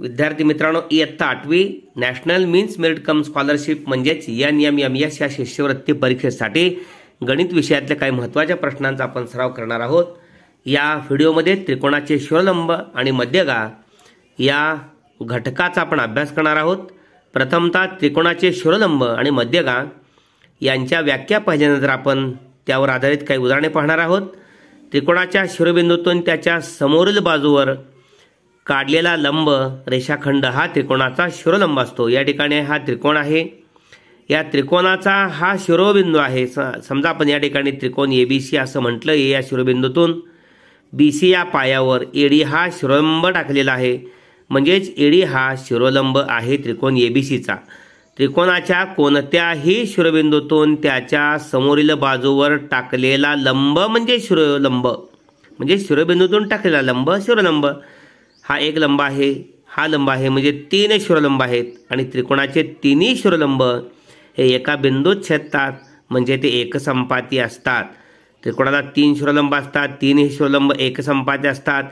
विद्यार्थी मित्रांनो इयत्ता आठवी national means merit cum scholarship म्हणजेच एन एम एम एस या शिष्यवृत्ती परीक्षेसाठी गणित विषयातल्या काही महत्त्वाच्या प्रश्नांचा आपण सराव करणार आहोत या व्हिडिओमध्ये त्रिकोणाचे शिवलंब आणि मध्यगा या घटकाचा आपण अभ्यास करणार आहोत प्रथमतः त्रिकोणाचे शिवलंब आणि मध्यगा यांच्या व्याख्या पाहिल्यानंतर आपण त्यावर आधारित काही उदाहरणे पाहणार आहोत त्रिकोणाच्या शिरोबिंदूतून त्याच्या समोरील बाजूवर काढलेला लंब रेषाखंड हा त्रिकोणाचा शिरोलंब असतो या ठिकाणी हा त्रिकोण आहे या त्रिकोणाचा हा शिरोबिंदू आहे स समजा आपण या ठिकाणी त्रिकोण ए बी सी असं म्हटलं ए या शिरोबिंदूतून बी सी या पायावर एडी हा शिरोलंब टाकलेला आहे म्हणजेच एडी हा शिरोलंब आहे त्रिकोण ए बी सीचा त्रिकोणाच्या कोणत्याही शिरोबिंदूतून त्याच्या समोरील बाजूवर टाकलेला लंब म्हणजे शिरोलंब म्हणजे शिरोबिंदूतून टाकलेला लंब शिरोलंब हा एक लंब आहे हा लंब आहे म्हणजे तीन शिरोलंब आहेत आणि त्रिकोणाचे तिन्ही शिरोलंब हे एका बिंदूत छेदतात म्हणजे ते एकसंपाती असतात त्रिकोणाला तीन शिरोलंब असतात तीनही शिरोलंब एकसंपाती असतात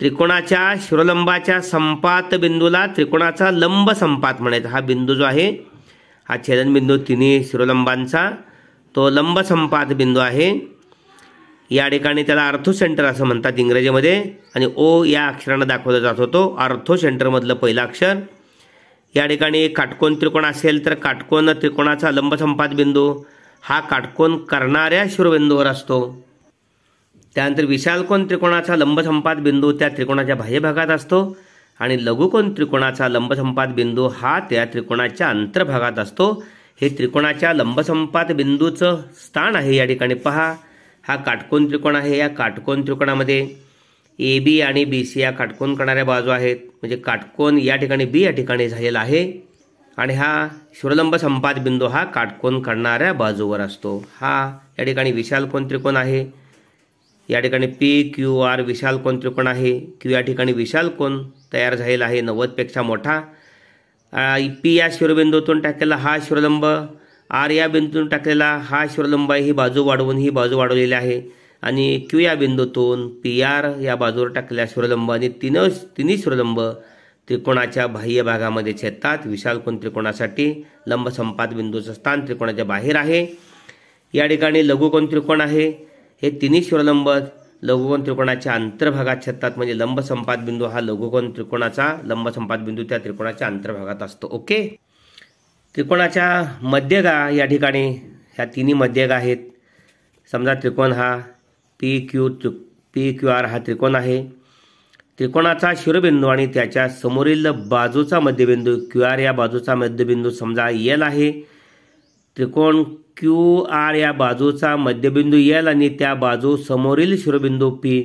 त्रिकोणाच्या शिरोलंबाच्या संपात बिंदूला त्रिकोणाचा लंब संपात म्हणायचा हा बिंदू जो आहे हा छेदनबिंदू तिन्ही शिरोलंबांचा तो लंबसंपात बिंदू आहे या ठिकाणी त्याला अर्थो सेंटर असं म्हणतात इंग्रजीमध्ये आणि ओ या अक्षरानं दाखवला जात होतो अर्थो सेंटरमधलं पहिलं अक्षर या ठिकाणी काटकोन त्रिकोण असेल तर काटकोन त्रिकोणाचा लंबसंपात बिंदू हा काटकोन करणाऱ्या शिरोबिंदूवर असतो त्यानंतर विशालकोन त्रिकोणाचा लंबसंपात बिंदू त्या त्रिकोणाच्या भागात असतो आणि लघुकोन त्रिकोणाचा लंबसंपात बिंदू हा त्या त्रिकोणाच्या अंतर्भागात असतो हे त्रिकोणाच्या लंबसंपात बिंदूचं स्थान आहे या ठिकाणी पहा हा काटकोन त्रिकोण आहे या काटकोन त्रिकोणामध्ये ए बी आणि बी सी या काटकोन करणाऱ्या बाजू आहेत म्हणजे काटकोन या ठिकाणी बी या ठिकाणी झालेला आहे आणि हा शिवलंब संपात बिंदू हा काटकोन करणाऱ्या बाजूवर असतो हा या ठिकाणी विशाल कोण त्रिकोण आहे या ठिकाणी पी क्यू आर विशाल कोण त्रिकोण आहे क्यू या ठिकाणी विशाल कोण तयार झालेला आहे नव्वदपेक्षा मोठा पी या शिरोबिंदूतून टाकलेला हा शिरोलंब आर या बिंदूतून टाकलेला हा शिवलंब ही बाजू वाढवून ही बाजू वाढवलेली आहे आणि क्यू या बिंदूतून पी आर या बाजूवर टाकलेल्या शिवलंब आणि तीन तिन्ही शिवलंब त्रिकोणाच्या बाह्य भागामध्ये छेदतात विशालकोन त्रिकोणासाठी लंबसंपात बिंदूचं स्थान त्रिकोणाच्या बाहेर आहे या ठिकाणी लघुकोन त्रिकोण आहे हे तिन्ही शिवलंब लघुकोन त्रिकोणाच्या अंतर्भागात छेदतात म्हणजे लंबसंपात बिंदू हा लघुकोन त्रिकोणाचा लंबसंपात बिंदू त्या त्रिकोणाच्या अंतर्भागात असतो ओके त्रिकोणाच्या मध्यगा या ठिकाणी ह्या तिन्ही मध्यगा आहेत समजा त्रिकोण हा पी क्यू त्रि पी क्यू आर हा त्रिकोण आहे त्रिकोणाचा शिरोबिंदू आणि त्याच्या समोरील बाजूचा मध्यबिंदू क्यू आर या बाजूचा मध्यबिंदू समजा एल आहे त्रिकोण क्यू आर या बाजूचा मध्यबिंदू एल आणि त्या बाजू समोरील शिरोबिंदू पी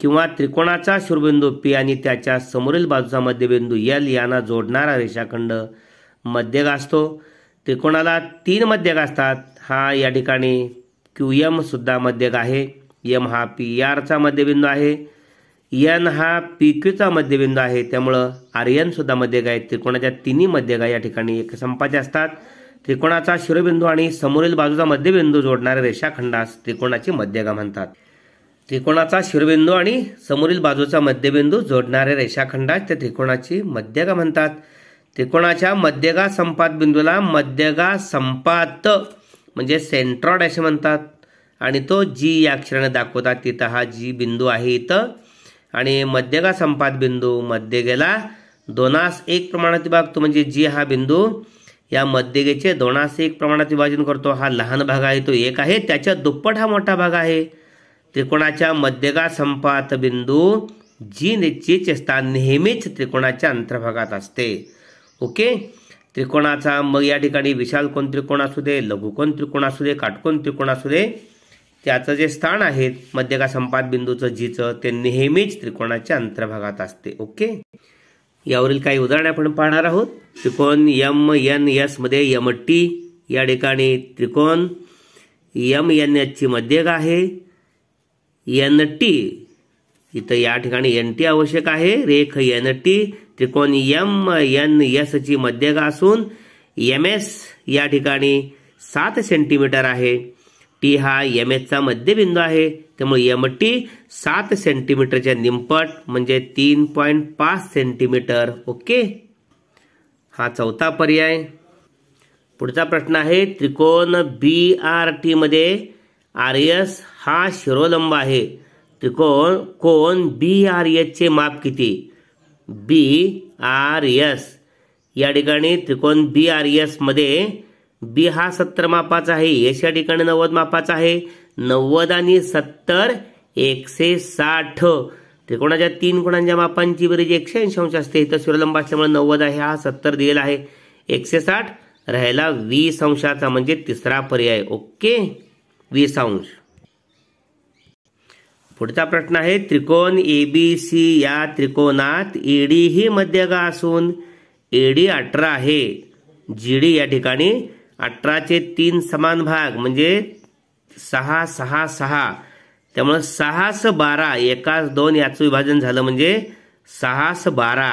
किंवा त्रिकोणाचा शिरोबिंदू पी आणि त्याच्या समोरील बाजूचा मध्यबिंदू एल यांना जोडणारा रेषाखंड मध्यक असतो त्रिकोणाला तीन मध्यग असतात हा या ठिकाणी क्यू सुद्धा मध्यग आहे यम हा पी आरचा मध्यबिंदू आहे यन हा पी क्यूचा मध्यबिंदू आहे त्यामुळं आर सुद्धा मध्यग आहे त्रिकोणाच्या तिन्ही मध्यगा या ठिकाणी एक संपाचे असतात त्रिकोणाचा शिरोबिंदू आणि समोरील बाजूचा मध्यबिंदू जोडणाऱ्या रेषाखंडास त्रिकोणाची मध्यगा म्हणतात त्रिकोणाचा शिरोबिंदू आणि समोरील बाजूचा मध्यबिंदू जोडणाऱ्या रेषाखंडास त्या त्रिकोणाची मध्यगा म्हणतात त्रिकोणाच्या मध्यगा संपात बिंदूला मध्यगा संपात म्हणजे सेंट्रॉड असे म्हणतात आणि तो जी या अक्षराने दाखवतात तिथं हा जी बिंदू आहे इथं आणि मध्यगा संपात बिंदू मध्यगेला दोनास एक प्रमाणात विभागतो म्हणजे जी हा बिंदू या मध्यगेचे दोनास एक प्रमाणात विभाजन करतो हा लहान भाग आहे तो एक आहे त्याच्या दुप्पट हा मोठा भाग आहे त्रिकोणाच्या मध्यगा संपात बिंदू जी निश्चित स्थान नेहमीच त्रिकोणाच्या अंतर्भागात असते ओके त्रिकोणाचा मग या ठिकाणी कोण त्रिकोण असू दे लघुकोन त्रिकोण असू दे काटकोन त्रिकोण असू दे त्याचं जे स्थान आहे मध्यका संपात बिंदूचं जीचं ते नेहमीच त्रिकोणाच्या अंतर्भागात असते ओके यावरील काही उदाहरणे आपण पाहणार आहोत त्रिकोण यम एन मध्ये यम टी या ठिकाणी त्रिकोण यम एन ची मध्यक आहे एन टी इथं या ठिकाणी एन टी आवश्यक आहे रेख एन टी त्रिकोण एम एन ची मध्यगा असून एम एस या ठिकाणी सात सेंटीमीटर आहे टी हा एम एसचा मध्यबिंदू आहे त्यामुळे एम टी सात सेंटीमीटरच्या निंपट म्हणजे तीन पॉईंट पाच सेंटीमीटर ओके हा चौथा पर्याय पुढचा प्रश्न आहे त्रिकोण बी आर टी मध्ये आर एस हा शिरोलंब आहे त्रिकोण कोण बी आर e चे माप किती बी आर एस या ठिकाणी त्रिकोण बी आर एसमध्ये e बी हा सत्तर मापाचा आहे एस या ठिकाणी नव्वद मापाचा आहे नव्वद आणि सत्तर एकशे साठ त्रिकोणाच्या तीन कोणांच्या मापांची बेरीज एकशे ऐंशी अंश असते इथं सूर्यलंब असल्यामुळे नव्वद आहे हा सत्तर दिलेला आहे एकशे साठ राहिला वीस अंशाचा म्हणजे तिसरा पर्याय ओके वीस अंश पुढचा प्रश्न आहे त्रिकोण ए बी सी या त्रिकोणात एडी ही मध्यगा असून एडी अठरा आहे जी डी या ठिकाणी अठराचे तीन समान भाग म्हणजे सहा सहा सहा त्यामुळं सहा स बारा एकाच दोन याचं विभाजन झालं म्हणजे सहा स बारा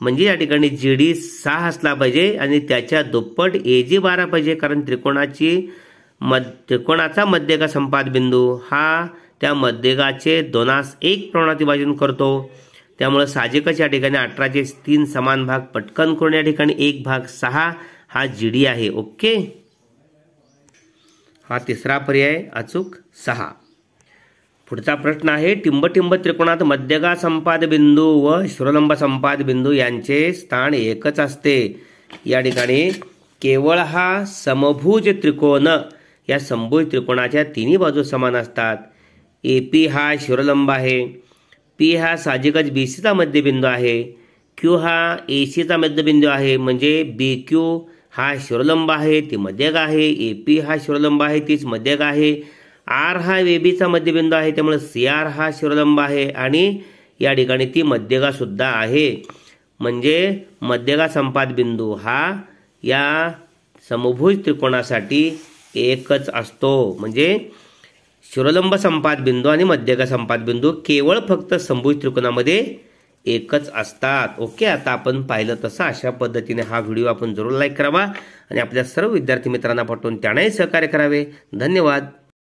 म्हणजे या ठिकाणी जी डी सहा असला पाहिजे आणि त्याच्या दुप्पट ए जी बारा पाहिजे कारण त्रिकोणाची मध त्रिकोणाचा मध्यगा संपाद बिंदू हा त्या मध्यगाचे दोनास एक प्रमाणात विभाजन करतो त्यामुळे साहजिकच या ठिकाणी अठराचे तीन समान भाग पटकन करून या ठिकाणी एक भाग सहा हा जीडी आहे ओके हा तिसरा पर्याय अचूक सहा पुढचा प्रश्न आहे टिंबटिंब त्रिकोणात मध्यगा संपाद बिंदू व शिरोलंब संपाद बिंदू यांचे स्थान एकच असते या ठिकाणी केवळ हा समभुज त्रिकोण या समभुज त्रिकोणाच्या तिन्ही बाजू समान असतात ए पी हा शिरोलंब आहे पी हा साहजिकच बी सीचा मध्यबिंदू आहे क्यू हा ए सीचा मध्यबिंदू आहे म्हणजे बी क्यू हा शिरोलंब आहे ती मध्यक आहे ए पी हा शिरोलंब आहे तीच मध्यक आहे आर हा ए मध्यबिंदू आहे त्यामुळे सी आर हा शिरोलंब आहे आणि या ठिकाणी ती मध्यगासुद्धा आहे म्हणजे मध्यगा संपात बिंदू हा या समभुज त्रिकोणासाठी एकच असतो म्हणजे सुरलंब संपात बिंदू आणि मध्यगा संपात बिंदू केवळ फक्त संभुज त्रिकोणामध्ये एकच असतात ओके आता आपण पाहिलं तसं अशा पद्धतीने हा व्हिडिओ आपण जरूर लाईक करावा आणि आपल्या सर्व विद्यार्थी मित्रांना पाठवून त्यांनाही सहकार्य करावे धन्यवाद